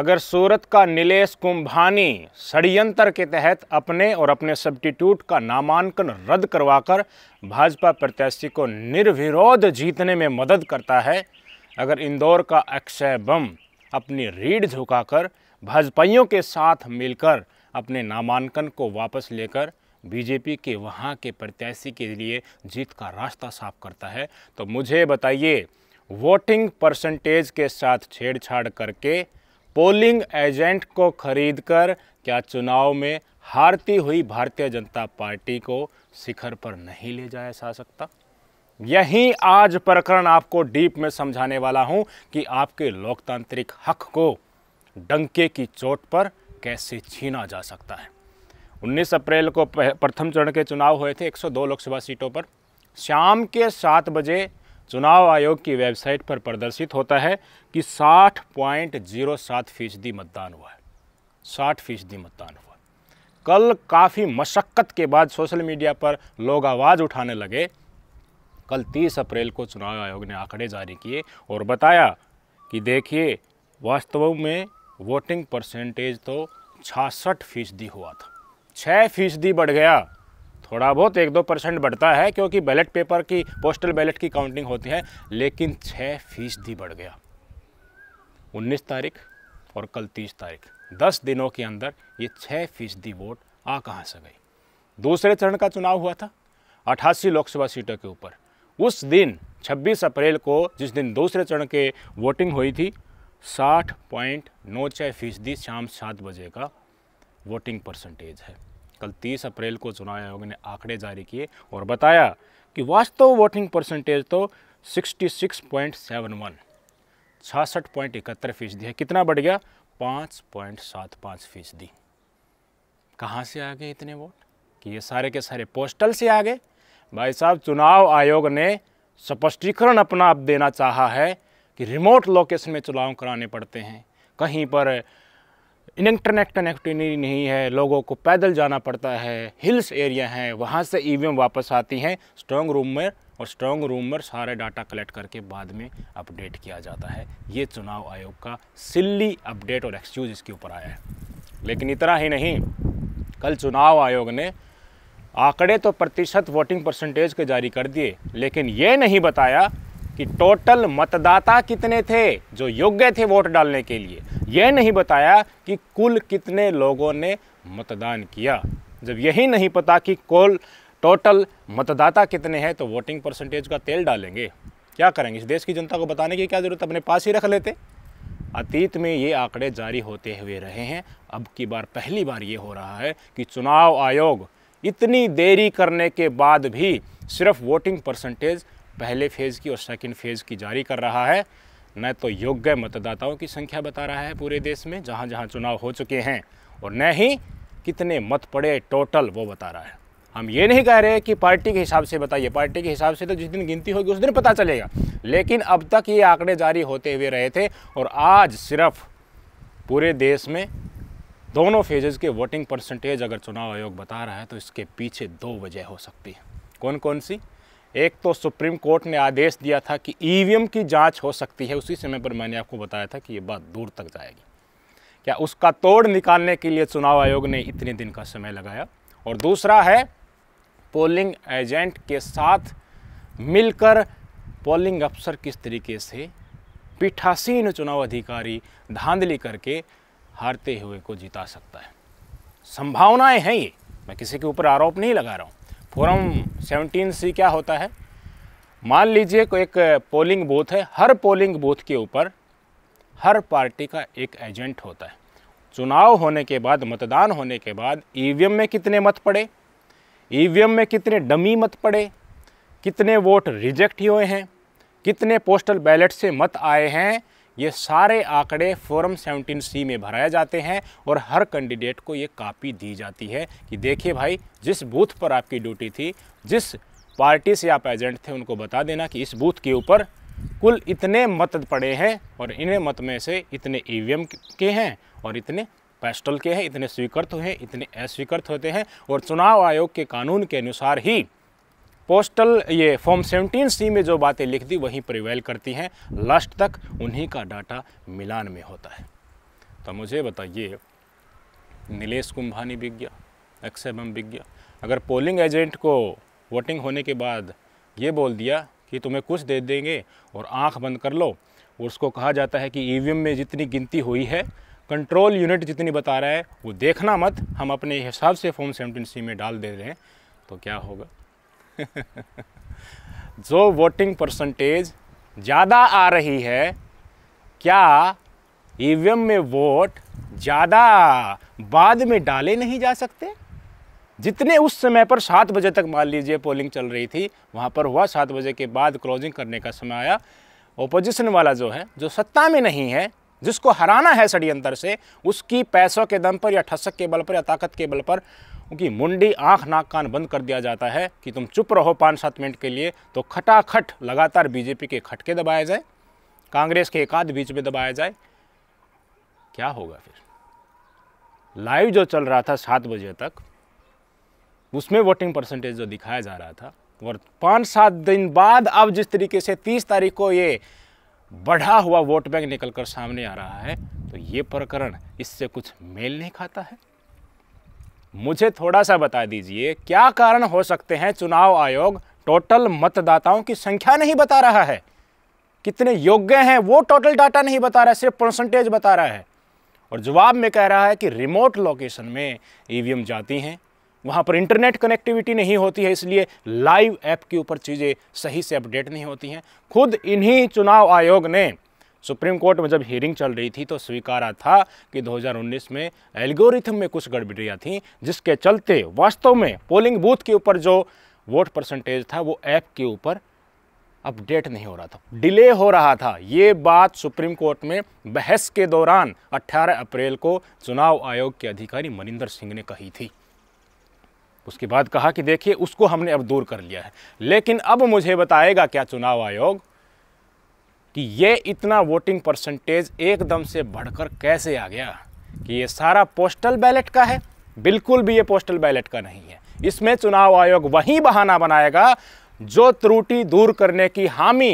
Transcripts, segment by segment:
अगर सूरत का नीलेश कुंभानी षडयंत्र के तहत अपने और अपने सब्टीट्यूट का नामांकन रद्द करवाकर भाजपा प्रत्याशी को निर्विरोध जीतने में मदद करता है अगर इंदौर का अक्षय बम अपनी रीढ़ झुकाकर भाजपाइयों के साथ मिलकर अपने नामांकन को वापस लेकर बीजेपी के वहाँ के प्रत्याशी के लिए जीत का रास्ता साफ करता है तो मुझे बताइए वोटिंग परसेंटेज के साथ छेड़छाड़ करके पोलिंग एजेंट को खरीदकर क्या चुनाव में हारती हुई भारतीय जनता पार्टी को शिखर पर नहीं ले जाया जा सकता यही आज प्रकरण आपको डीप में समझाने वाला हूं कि आपके लोकतांत्रिक हक को डंके की चोट पर कैसे छीना जा सकता है 19 अप्रैल को प्रथम चरण के चुनाव हुए थे 102 लोकसभा सीटों पर शाम के सात बजे चुनाव आयोग की वेबसाइट पर प्रदर्शित होता है कि साठ पॉइंट जीरो सात फीसदी मतदान हुआ है साठ फीसदी मतदान हुआ कल काफ़ी मशक्क़त के बाद सोशल मीडिया पर लोग आवाज़ उठाने लगे कल 30 अप्रैल को चुनाव आयोग ने आंकड़े जारी किए और बताया कि देखिए वास्तव में वोटिंग परसेंटेज तो छासठ फीसदी हुआ था छः फीसदी बढ़ गया थोड़ा बहुत एक दो परसेंट बढ़ता है क्योंकि बैलेट पेपर की पोस्टल बैलेट की काउंटिंग होती है लेकिन छः फीसदी बढ़ गया उन्नीस तारीख और कल तीस तारीख दस दिनों के अंदर ये छः फीसदी वोट आ कहाँ से गई दूसरे चरण का चुनाव हुआ था अठासी लोकसभा सीटों के ऊपर उस दिन 26 अप्रैल को जिस दिन दूसरे चरण के वोटिंग हुई थी साठ पॉइंट नौ छः फीसदी शाम सात बजे का वोटिंग परसेंटेज है कल 30 अप्रैल को चुनाव आयोग ने आंकड़े जारी किए और बताया कि वास्तव वोटिंग परसेंटेज तो 66.71 सिक्स पॉइंट इकहत्तर फीसदी है कितना बढ़ गया पाँच पॉइंट सात पाँच फीसदी कहाँ से आ गए इतने वोट कि ये सारे के सारे पोस्टल से आ गए भाई साहब चुनाव आयोग ने स्पष्टीकरण अपना आप देना चाहा है कि रिमोट लोकेशन में चुनाव कराने पड़ते हैं कहीं पर इंटरनेट कनेक्टिविटी नहीं है लोगों को पैदल जाना पड़ता है हिल्स एरिया हैं वहाँ से ई e वापस आती हैं स्ट्रॉन्ग रूम में और स्ट्रॉन्ग रूम में सारे डाटा कलेक्ट करके बाद में अपडेट किया जाता है ये चुनाव आयोग का सिल्ली अपडेट और एक्सक्यूज इसके ऊपर आया है लेकिन इतना ही नहीं कल चुनाव आयोग ने आंकड़े तो प्रतिशत वोटिंग परसेंटेज के जारी कर दिए लेकिन ये नहीं बताया कि टोटल मतदाता कितने थे जो योग्य थे वोट डालने के लिए यह नहीं बताया कि कुल कितने लोगों ने मतदान किया जब यही नहीं पता कि कुल टोटल मतदाता कितने हैं तो वोटिंग परसेंटेज का तेल डालेंगे क्या करेंगे इस देश की जनता को बताने की क्या ज़रूरत अपने पास ही रख लेते अतीत में ये आंकड़े जारी होते हुए रहे हैं अब की बार पहली बार ये हो रहा है कि चुनाव आयोग इतनी देरी करने के बाद भी सिर्फ वोटिंग परसेंटेज पहले फेज़ की और सेकेंड फेज़ की जारी कर रहा है न तो योग्य मतदाताओं की संख्या बता रहा है पूरे देश में जहाँ जहाँ चुनाव हो चुके हैं और न ही कितने मत पड़े टोटल वो बता रहा है हम ये नहीं कह रहे कि पार्टी के हिसाब से बताइए पार्टी के हिसाब से तो जिस दिन गिनती होगी उस दिन पता चलेगा लेकिन अब तक ये आंकड़े जारी होते हुए रहे थे और आज सिर्फ पूरे देश में दोनों फेजेज़ के वोटिंग परसेंटेज अगर चुनाव आयोग बता रहा है तो इसके पीछे दो वजह हो सकती है कौन कौन सी एक तो सुप्रीम कोर्ट ने आदेश दिया था कि ई की जांच हो सकती है उसी समय पर मैंने आपको बताया था कि ये बात दूर तक जाएगी क्या उसका तोड़ निकालने के लिए चुनाव आयोग ने इतने दिन का समय लगाया और दूसरा है पोलिंग एजेंट के साथ मिलकर पोलिंग अफसर किस तरीके से पीठासीन चुनाव अधिकारी धांधली करके हारते हुए को जिता सकता है संभावनाएं हैं ये मैं किसी के ऊपर आरोप नहीं लगा रहा हूँ फोरम सेवनटीन सी क्या होता है मान लीजिए कोई एक पोलिंग बूथ है हर पोलिंग बूथ के ऊपर हर पार्टी का एक एजेंट होता है चुनाव होने के बाद मतदान होने के बाद ईवीएम में कितने मत पड़े ईवीएम में कितने डमी मत पड़े कितने वोट रिजेक्ट हुए हैं कितने पोस्टल बैलेट से मत आए हैं ये सारे आंकड़े फॉरम 17 सी में भराए जाते हैं और हर कैंडिडेट को ये कापी दी जाती है कि देखिए भाई जिस बूथ पर आपकी ड्यूटी थी जिस पार्टी से आप एजेंट थे उनको बता देना कि इस बूथ के ऊपर कुल इतने मत पड़े हैं और इन्हें मत में से इतने ई के हैं और इतने पेस्टल के हैं इतने स्वीकृत हुए इतने अस्वीकृत होते हैं और चुनाव आयोग के कानून के अनुसार ही पोस्टल ये फॉर्म सेवनटीन सी में जो बातें लिख दी वहीं प्रिवेल करती हैं लास्ट तक उन्हीं का डाटा मिलान में होता है तो मुझे बताइए नीलेश कुंभानी बिक गया एम एम बिक गया अगर पोलिंग एजेंट को वोटिंग होने के बाद ये बोल दिया कि तुम्हें कुछ दे देंगे और आंख बंद कर लो उसको कहा जाता है कि ई e में जितनी गिनती हुई है कंट्रोल यूनिट जितनी बता रहा है वो देखना मत हम अपने हिसाब से फॉर्म सेवनटीन सी में डाल दे रहे हैं तो क्या होगा जो वोटिंग परसेंटेज ज़्यादा आ रही है क्या ईवीएम e में वोट ज़्यादा बाद में डाले नहीं जा सकते जितने उस समय पर सात बजे तक मान लीजिए पोलिंग चल रही थी वहाँ पर हुआ सात बजे के बाद क्लोजिंग करने का समय आया ओपोजिशन वाला जो है जो सत्ता में नहीं है जिसको हराना है षडयंत्र से उसकी पैसों के दम पर या ठसक के बल पर या ताकत के बल पर उनकी मुंडी आंख नाक कान बंद कर दिया जाता है कि तुम चुप रहो पाँच सात मिनट के लिए तो खटाखट लगातार बीजेपी के खटके दबाए जाए कांग्रेस के एकाध बीच में दबाया जाए क्या होगा फिर लाइव जो चल रहा था सात बजे तक उसमें वोटिंग परसेंटेज जो दिखाया जा रहा था और पाँच सात दिन बाद अब जिस तरीके से तीस तारीख को ये बढ़ा हुआ वोट बैंक निकलकर सामने आ रहा है तो ये प्रकरण इससे कुछ मेल नहीं खाता है मुझे थोड़ा सा बता दीजिए क्या कारण हो सकते हैं चुनाव आयोग टोटल मतदाताओं की संख्या नहीं बता रहा है कितने योग्य हैं वो टोटल डाटा नहीं बता रहा है सिर्फ परसेंटेज बता रहा है और जवाब में कह रहा है कि रिमोट लोकेशन में ई जाती हैं वहाँ पर इंटरनेट कनेक्टिविटी नहीं होती है इसलिए लाइव ऐप के ऊपर चीज़ें सही से अपडेट नहीं होती हैं खुद इन्हीं चुनाव आयोग ने सुप्रीम कोर्ट में जब हियरिंग चल रही थी तो स्वीकारा था कि 2019 में एल्गोरिथम में कुछ गड़बड़ियाँ थीं जिसके चलते वास्तव में पोलिंग बूथ के ऊपर जो वोट परसेंटेज था वो ऐप के ऊपर अपडेट नहीं हो रहा था डिले हो रहा था ये बात सुप्रीम कोर्ट में बहस के दौरान 18 अप्रैल को चुनाव आयोग के अधिकारी मनिंदर सिंह ने कही थी उसके बाद कहा कि देखिए उसको हमने अब दूर कर लिया है लेकिन अब मुझे बताएगा क्या चुनाव आयोग कि ये इतना वोटिंग परसेंटेज एकदम से बढ़कर कैसे आ गया कि ये सारा पोस्टल बैलेट का है बिल्कुल भी ये पोस्टल बैलेट का नहीं है इसमें चुनाव आयोग वही बहाना बनाएगा जो त्रुटि दूर करने की हामी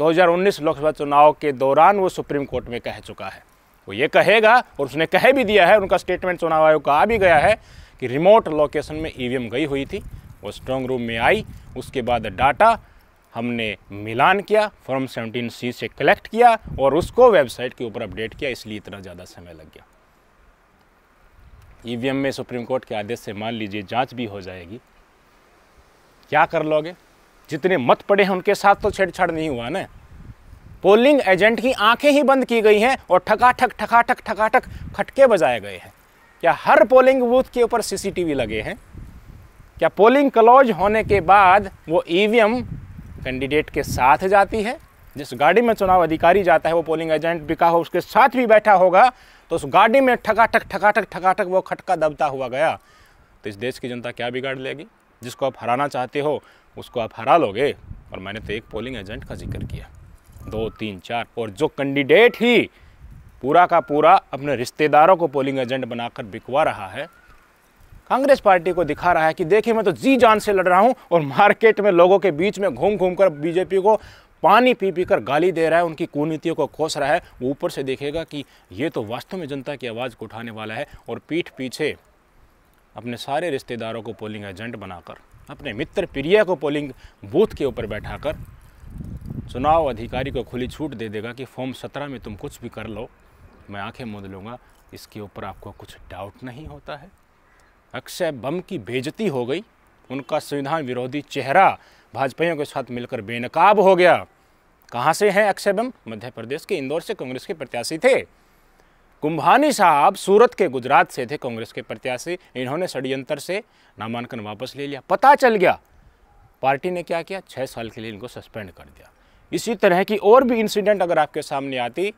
2019 लोकसभा चुनाव के दौरान वो सुप्रीम कोर्ट में कह चुका है वो ये कहेगा और उसने कह भी दिया है उनका स्टेटमेंट चुनाव आयोग का आ भी गया है कि रिमोट लोकेशन में ईवीएम e गई हुई थी वो स्ट्रॉन्ग रूम में आई उसके बाद डाटा हमने मिलान किया फॉर्म सेवनटीन सी से कलेक्ट किया और उसको वेबसाइट के ऊपर अपडेट किया इसलिए इतना ज़्यादा समय लग गया ईवीएम में सुप्रीम कोर्ट के आदेश से मान लीजिए जांच भी हो जाएगी क्या कर लोगे जितने मत पड़े हैं उनके साथ तो छेड़छाड़ नहीं हुआ ना पोलिंग एजेंट की आंखें ही बंद की गई हैं और ठकाठक ठकाठक ठकाठक खटके बजाए गए हैं क्या हर पोलिंग बूथ के ऊपर सीसीटीवी लगे हैं क्या पोलिंग क्लोज होने के बाद वो ईवीएम कैंडिडेट के साथ जाती है जिस गाड़ी में चुनाव अधिकारी जाता है वो पोलिंग एजेंट बिका हो उसके साथ भी बैठा होगा तो उस गाड़ी में ठकाठक ठकाठक ठकाठक वो खटका दबता हुआ गया तो इस देश की जनता क्या बिगाड़ लेगी जिसको आप हराना चाहते हो उसको आप हरा लोगे और मैंने तो एक पोलिंग एजेंट का जिक्र किया दो तीन चार और जो कैंडिडेट ही पूरा का पूरा अपने रिश्तेदारों को पोलिंग एजेंट बनाकर बिकवा रहा है कांग्रेस पार्टी को दिखा रहा है कि देखिए मैं तो जी जान से लड़ रहा हूँ और मार्केट में लोगों के बीच में घूम घूम कर बीजेपी को पानी पी पी कर गाली दे रहा है उनकी कुनीतियों को खोस रहा है वो ऊपर से देखेगा कि ये तो वास्तव में जनता की आवाज़ को उठाने वाला है और पीठ पीछे अपने सारे रिश्तेदारों को पोलिंग एजेंट बनाकर अपने मित्र प्रिया को पोलिंग बूथ के ऊपर बैठाकर चुनाव अधिकारी को खुली छूट दे देगा कि फॉर्म सत्रह में तुम कुछ भी कर लो मैं आंखें मूंद लूँगा इसके ऊपर आपको कुछ डाउट नहीं होता है अक्षय बम की बेजती हो गई उनका संविधान विरोधी चेहरा भाजपाइयों के साथ मिलकर बेनकाब हो गया कहाँ से हैं अक्षय बम मध्य प्रदेश के इंदौर से कांग्रेस के प्रत्याशी थे कुंभानी साहब सूरत के गुजरात से थे कांग्रेस के प्रत्याशी इन्होंने षड्यंत्र से नामांकन वापस ले लिया पता चल गया पार्टी ने क्या किया छः साल के लिए इनको सस्पेंड कर दिया इसी तरह की और भी इंसिडेंट अगर आपके सामने आती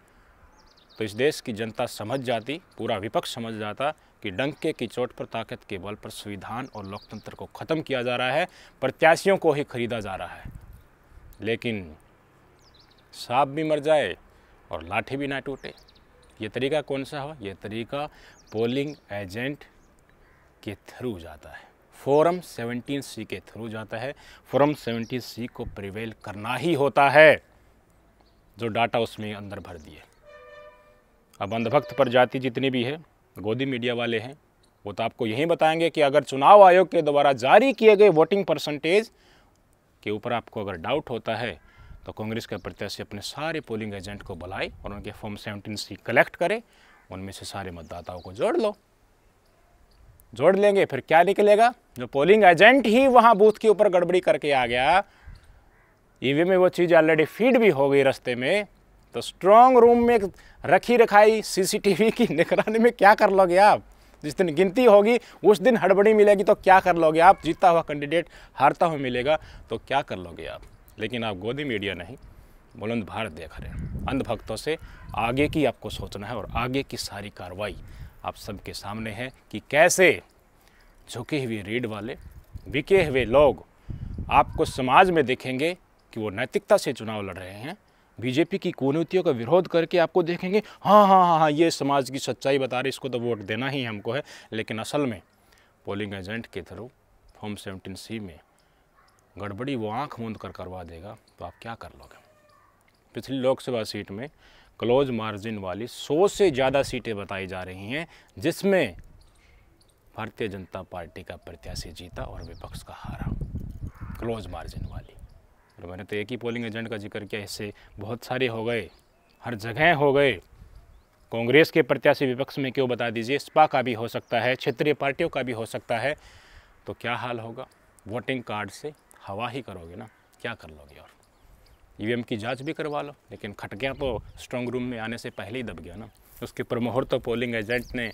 तो इस देश की जनता समझ जाती पूरा विपक्ष समझ जाता कि डंके की चोट पर ताकत के बल पर संविधान और लोकतंत्र को ख़त्म किया जा रहा है प्रत्याशियों को ही खरीदा जा रहा है लेकिन सांप भी मर जाए और लाठी भी ना टूटे ये तरीका कौन सा हुआ ये तरीका पोलिंग एजेंट के थ्रू जाता है फोरम 17 सी के थ्रू जाता है फोरम 17 सी को प्रिवेल करना ही होता है जो डाटा उसमें अंदर भर दिए अब अंधभक्त पर जाति जितनी भी है गोदी मीडिया वाले हैं वो तो आपको यही बताएंगे कि अगर चुनाव आयोग के द्वारा जारी किए गए वोटिंग परसेंटेज के ऊपर आपको अगर डाउट होता है तो कांग्रेस के प्रत्याशी अपने सारे पोलिंग एजेंट को बुलाए और उनके फॉर्म सेवनटीन सी कलेक्ट करे उनमें से सारे मतदाताओं को जोड़ लो जोड़ लेंगे फिर क्या निकलेगा जो पोलिंग एजेंट ही वहाँ बूथ के ऊपर गड़बड़ी करके आ गया ईवीएम में वो चीज़ ऑलरेडी फीड भी हो गई रस्ते में तो स्ट्रांग रूम में रखी रखाई सीसीटीवी की निगरानी में क्या कर लोगे आप जिस दिन गिनती होगी उस दिन हड़बड़ी मिलेगी तो क्या कर लोगे आप जीता हुआ कैंडिडेट हारता हुआ मिलेगा तो क्या कर लोगे आप लेकिन आप गोदी मीडिया नहीं बुलंद भारत देख रहे हैं अंधभक्तों से आगे की आपको सोचना है और आगे की सारी कार्रवाई आप सबके सामने है कि कैसे झुके हुए रीढ़ वाले बिके हुए लोग आपको समाज में देखेंगे कि वो नैतिकता से चुनाव लड़ रहे हैं बीजेपी की कुनीतियों का विरोध करके आपको देखेंगे हाँ हाँ हाँ हाँ ये समाज की सच्चाई बता रही इसको तो वोट देना ही हमको है लेकिन असल में पोलिंग एजेंट के थ्रू फॉर्म सेवनटीन सी में गड़बड़ी वो आंख मूंद कर करवा देगा तो आप क्या कर लोगे पिछली लोकसभा सीट में क्लोज मार्जिन वाली सौ से ज़्यादा सीटें बताई जा रही हैं जिसमें भारतीय जनता पार्टी का प्रत्याशी जीता और विपक्ष का हारा क्लोज मार्जिन वाली और मैंने तो एक ही पोलिंग एजेंट का जिक्र किया इससे बहुत सारे हो गए हर जगह हो गए कांग्रेस के प्रत्याशी विपक्ष में क्यों बता दीजिए स्पा का भी हो सकता है क्षेत्रीय पार्टियों का भी हो सकता है तो क्या हाल होगा वोटिंग कार्ड से हवा ही करोगे ना क्या कर लोगे और ई e की जांच भी करवा लो लेकिन खटकियाँ तो स्ट्रॉन्ग रूम में आने से पहले ही दब गया ना उसके प्रमोहर तो पोलिंग एजेंट ने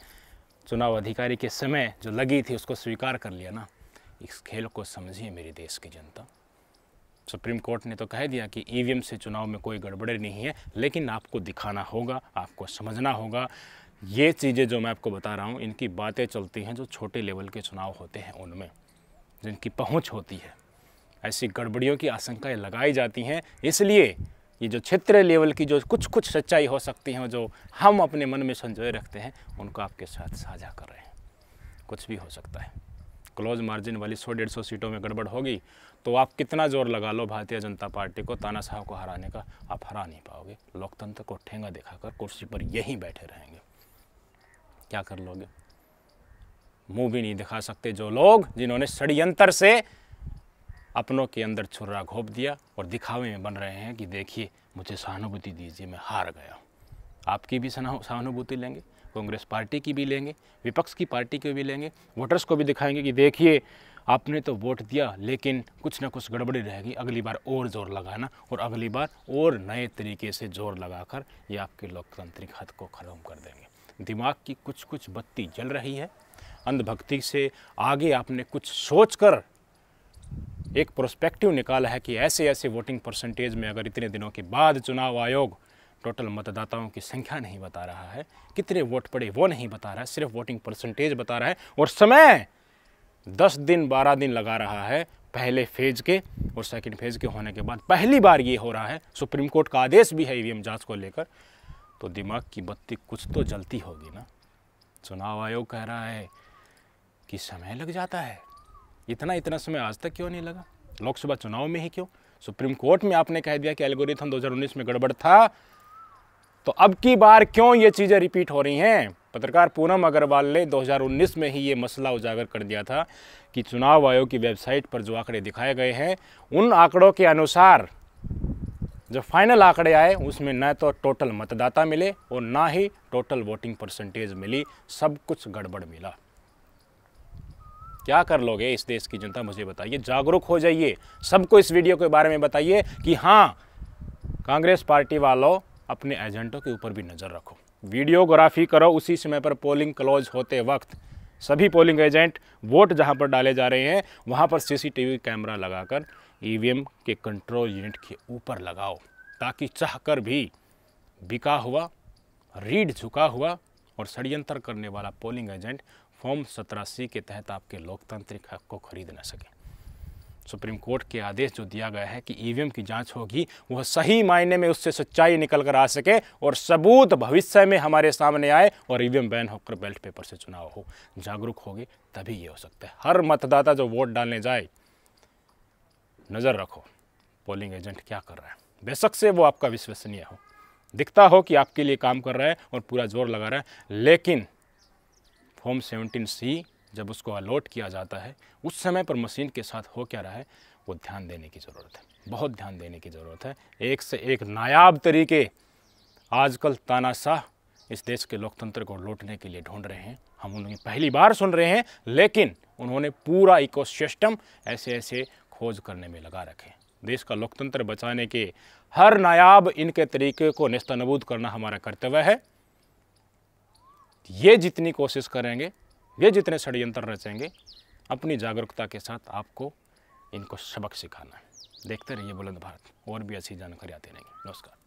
चुनाव अधिकारी के समय जो लगी थी उसको स्वीकार कर लिया ना इस खेल को समझिए मेरे देश की जनता सुप्रीम कोर्ट ने तो कह दिया कि ई से चुनाव में कोई गड़बड़ी नहीं है लेकिन आपको दिखाना होगा आपको समझना होगा ये चीज़ें जो मैं आपको बता रहा हूँ इनकी बातें चलती हैं जो छोटे लेवल के चुनाव होते हैं उनमें जिनकी पहुँच होती है ऐसी गड़बड़ियों की आशंकाएँ लगाई जाती हैं इसलिए ये जो क्षेत्रीय लेवल की जो कुछ कुछ सच्चाई हो सकती हैं जो हम अपने मन में संजोए रखते हैं उनको आपके साथ साझा कर रहे हैं कुछ भी हो सकता है क्लोज मार्जिन वाली सौ डेढ़ सौ सीटों में गड़बड़ होगी तो आप कितना जोर लगा लो भारतीय जनता पार्टी को तानाशाह को हराने का आप हरा नहीं पाओगे लोकतंत्र को ठेंगा दिखाकर कुर्सी पर यहीं बैठे रहेंगे क्या कर लोगे मुंह भी नहीं दिखा सकते जो लोग जिन्होंने षडयंत्र से अपनों के अंदर छुर्रा घोप दिया और दिखावे में बन रहे हैं कि देखिए मुझे सहानुभूति दीजिए मैं हार गया आपकी भी सहानुभूति लेंगे कांग्रेस पार्टी की भी लेंगे विपक्ष की पार्टी की भी लेंगे वोटर्स को भी दिखाएंगे कि देखिए आपने तो वोट दिया लेकिन कुछ ना कुछ गड़बड़ी रहेगी अगली बार और जोर लगाना और अगली बार और नए तरीके से जोर लगाकर ये आपके लोकतांत्रिक हद को ख़त्म कर देंगे दिमाग की कुछ कुछ बत्ती जल रही है अंधभक्ति से आगे आपने कुछ सोचकर एक प्रोस्पेक्टिव निकाला है कि ऐसे ऐसे वोटिंग परसेंटेज में अगर इतने दिनों के बाद चुनाव आयोग टोटल मतदाताओं की संख्या नहीं बता रहा है कितने वोट पड़े वो नहीं बता रहा है सिर्फ वोटिंग परसेंटेज बता रहा है और समय दस दिन बारह दिन लगा रहा है पहले फेज के और सेकंड फेज के होने के बाद पहली बार ये हो रहा है सुप्रीम कोर्ट का आदेश भी है ई जांच को लेकर तो दिमाग की बत्ती कुछ तो जलती होगी ना चुनाव आयोग कह रहा है कि समय लग जाता है इतना इतना समय आज तक क्यों नहीं लगा लोकसभा चुनाव में ही क्यों सुप्रीम कोर्ट में आपने कह दिया कि एल्गोरिथम 2019 में गड़बड़ था तो अब की बार क्यों ये चीज़ें रिपीट हो रही हैं पत्रकार पूनम अग्रवाल ने 2019 में ही ये मसला उजागर कर दिया था कि चुनाव आयोग की वेबसाइट पर जो आंकड़े दिखाए गए हैं उन आंकड़ों के अनुसार जो फाइनल आंकड़े आए उसमें न तो टोटल मतदाता मिले और ना ही टोटल वोटिंग परसेंटेज मिली सब कुछ गड़बड़ मिला क्या कर लोगे इस देश की जनता मुझे बताइए जागरूक हो जाइए सबको इस वीडियो के बारे में बताइए कि हाँ कांग्रेस पार्टी वालों अपने एजेंटों के ऊपर भी नज़र रखो वीडियोग्राफी करो उसी समय पर पोलिंग क्लोज होते वक्त सभी पोलिंग एजेंट वोट जहां पर डाले जा रहे हैं वहां पर सीसीटीवी कैमरा लगाकर ईवीएम के कंट्रोल यूनिट के ऊपर लगाओ ताकि चाहकर भी बिका हुआ रीढ़ झुका हुआ और षड्यंत्र करने वाला पोलिंग एजेंट फॉर्म सत्रह के तहत आपके लोकतांत्रिक हक को खरीद न सके सुप्रीम कोर्ट के आदेश जो दिया गया है कि ईवीएम की जांच होगी वह सही मायने में उससे सच्चाई निकल कर आ सके और सबूत भविष्य में हमारे सामने आए और ईवीएम बैन होकर बेल्ट पेपर से चुनाव हो जागरूक होगी तभी ये हो सकता है हर मतदाता जो वोट डालने जाए नज़र रखो पोलिंग एजेंट क्या कर रहा है बेशक से वो आपका विश्वसनीय हो दिखता हो कि आपके लिए काम कर रहा है और पूरा जोर लगा रहा है लेकिन फॉर्म सेवनटीन सी जब उसको अलॉट किया जाता है उस समय पर मशीन के साथ हो क्या रहा है वो ध्यान देने की ज़रूरत है बहुत ध्यान देने की ज़रूरत है एक से एक नायाब तरीके आजकल तानाशाह इस देश के लोकतंत्र को लौटने के लिए ढूंढ रहे हैं हम उन्हें पहली बार सुन रहे हैं लेकिन उन्होंने पूरा इकोसिस्टम ऐसे ऐसे खोज करने में लगा रखे देश का लोकतंत्र बचाने के हर नायाब इनके तरीके को नेस्तानबूद नबूद करना हमारा कर्तव्य है ये जितनी कोशिश करेंगे ये जितने षड्यंत्र रचेंगे अपनी जागरूकता के साथ आपको इनको सबक सिखाना है देखते रहिए बुलंद भारत और भी अच्छी जानकारी आती रहेंगी नमस्कार